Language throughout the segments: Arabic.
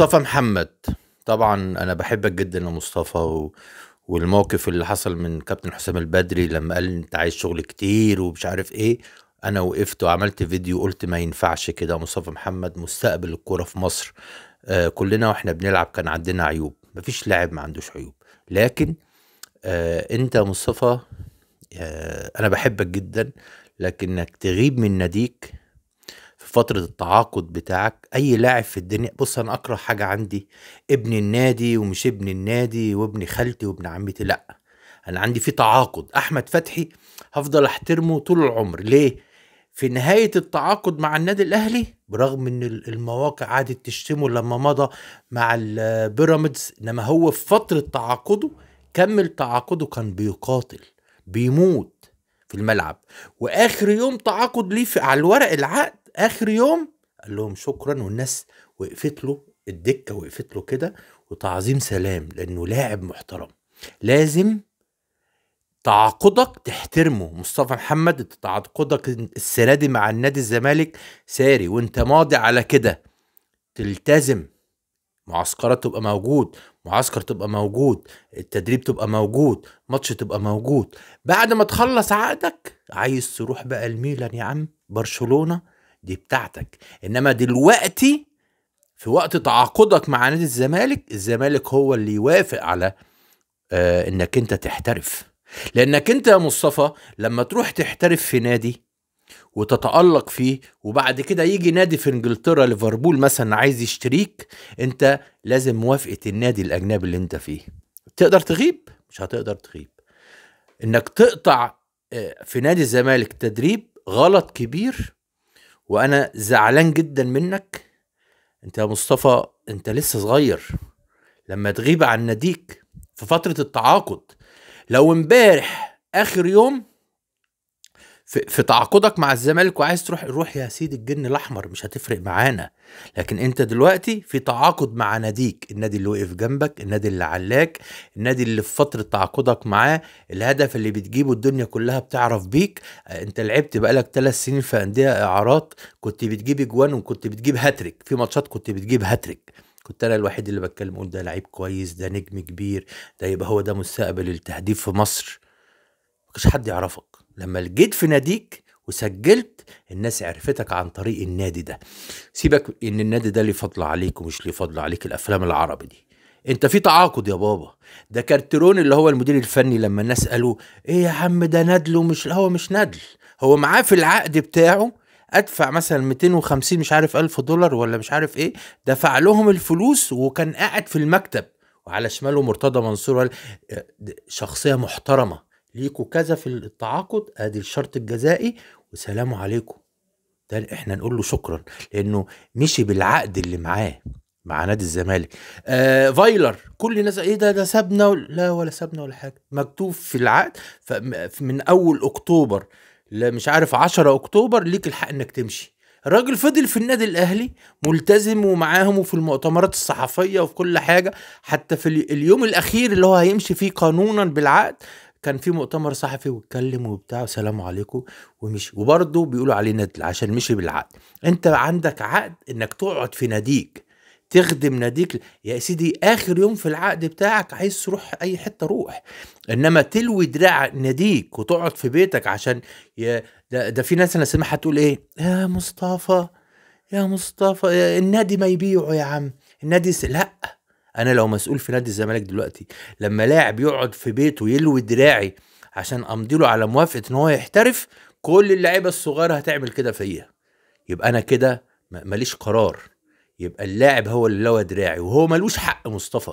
مصطفى محمد طبعا انا بحبك جدا يا مصطفى و... والموقف اللي حصل من كابتن حسام البدري لما قال انت عايز شغل كتير ومش عارف ايه انا وقفت وعملت فيديو قلت ما ينفعش كده مصطفى محمد مستقبل الكوره في مصر آه كلنا واحنا بنلعب كان عندنا عيوب مفيش لاعب ما عندوش عيوب لكن آه انت مصطفى آه انا بحبك جدا لكنك تغيب من ناديك فتره التعاقد بتاعك اي لاعب في الدنيا بص انا اكره حاجه عندي ابن النادي ومش ابن النادي وابن خالتي وابن عمتي لا انا عندي في تعاقد احمد فتحي هفضل احترمه طول العمر ليه في نهاية التعاقد مع النادي الأهلي برغم إن المواقع قعدت تشتمه لما مضى مع البيراميدز إنما هو في فترة تعاقده كمل تعاقده كان بيقاتل بيموت في الملعب وآخر يوم تعاقد ليه على الورق العقد اخر يوم قال لهم شكرا والناس وقفت له الدكه وقفت له كده وتعظيم سلام لانه لاعب محترم لازم تعاقدك تحترمه مصطفى محمد تعاقدك السنه دي مع النادي الزمالك ساري وانت ماضي على كده تلتزم معسكرات تبقى موجود معسكر تبقى موجود التدريب تبقى موجود ماتش تبقى موجود بعد ما تخلص عقدك عايز تروح بقى الميلان يا عم برشلونه دي بتاعتك انما دلوقتي في وقت تعاقدك مع نادي الزمالك الزمالك هو اللي يوافق على آه انك انت تحترف لانك انت يا مصطفى لما تروح تحترف في نادي وتتألق فيه وبعد كده يجي نادي في انجلترا ليفربول مثلا عايز يشتريك انت لازم موافقة النادي الاجنبي اللي انت فيه تقدر تغيب مش هتقدر تغيب انك تقطع آه، في نادي الزمالك تدريب غلط كبير وانا زعلان جدا منك انت يا مصطفى انت لسه صغير لما تغيب عن ناديك في فتره التعاقد لو امبارح اخر يوم في, في تعاقدك مع الزمالك وعايز تروح روح يا سيدي الجن الاحمر مش هتفرق معانا لكن انت دلوقتي في تعاقد مع ناديك النادي اللي وقف جنبك النادي اللي علاك النادي اللي في فتره تعاقدك معاه الهدف اللي بتجيبه الدنيا كلها بتعرف بيك آه، انت لعبت بقالك ثلاث سنين في انديه اعارات كنت بتجيب اجوان وكنت بتجيب هاتريك في ماتشات كنت بتجيب هاتريك كنت انا الوحيد اللي بتكلم اقول ده لعيب كويس ده نجم كبير ده يبقى هو ده مستقبل التهديف في مصر مكانش حد يعرفك لما لقيت في ناديك وسجلت الناس عرفتك عن طريق النادي ده سيبك ان النادي ده ليه فضل عليك ومش ليه فضل عليك الافلام العربي دي انت في تعاقد يا بابا ده كارترون اللي هو المدير الفني لما الناس قالوا ايه يا عم ده ندل ومش هو مش ندل هو معاه في العقد بتاعه ادفع مثلا 250 مش عارف الف دولار ولا مش عارف ايه دفع لهم الفلوس وكان قاعد في المكتب وعلى شماله مرتضى منصور آه، شخصيه محترمه ليكوا كذا في التعاقد ادي الشرط الجزائي وسلام عليكم ده احنا نقول له شكرا لانه مشي بالعقد اللي معاه مع نادي الزمالك آه فايلر كل الناس ايه ده ده سابنا لا ولا سابنا ولا حاجه مكتوب في العقد من اول اكتوبر مش عارف 10 اكتوبر ليك الحق انك تمشي الراجل فضل في النادي الاهلي ملتزم ومعاهم وفي المؤتمرات الصحفيه وفي كل حاجه حتى في اليوم الاخير اللي هو هيمشي فيه قانونا بالعقد كان في مؤتمر صحفي واتكلم وبتاع وسلام عليكم ومشي وبرضه بيقولوا عليه ندل عشان مشي بالعقد انت عندك عقد انك تقعد في ناديك تخدم ناديك يا سيدي اخر يوم في العقد بتاعك عايز تروح اي حته روح انما تلوي دراع ناديك وتقعد في بيتك عشان يا ده, ده في ناس انا سامعها تقول ايه يا مصطفى يا مصطفى يا النادي ما يبيعه يا عم النادي س... لا انا لو مسؤول في نادي الزمالك دلوقتي لما لاعب يقعد في بيته يلوي دراعي عشان امضي له على موافقه ان هو يحترف كل اللعيبه الصغيره هتعمل كده فيا يبقى انا كده ماليش قرار يبقى اللاعب هو اللي لوى دراعي وهو ملوش حق مصطفى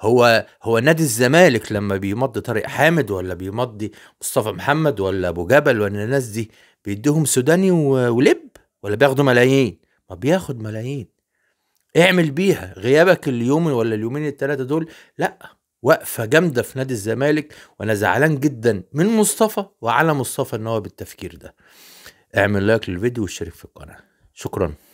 هو هو نادي الزمالك لما بيمضي طارق حامد ولا بيمضي مصطفى محمد ولا ابو جبل ولا الناس دي بيديهم سوداني ولب ولا بياخدوا ملايين ما بياخد ملايين اعمل بيها غيابك اليوم ولا اليومين الثلاثه دول لا وقفه جامده في نادي الزمالك وانا زعلان جدا من مصطفى وعلى مصطفى ان هو بالتفكير ده اعمل لايك للفيديو واشترك في القناه شكرا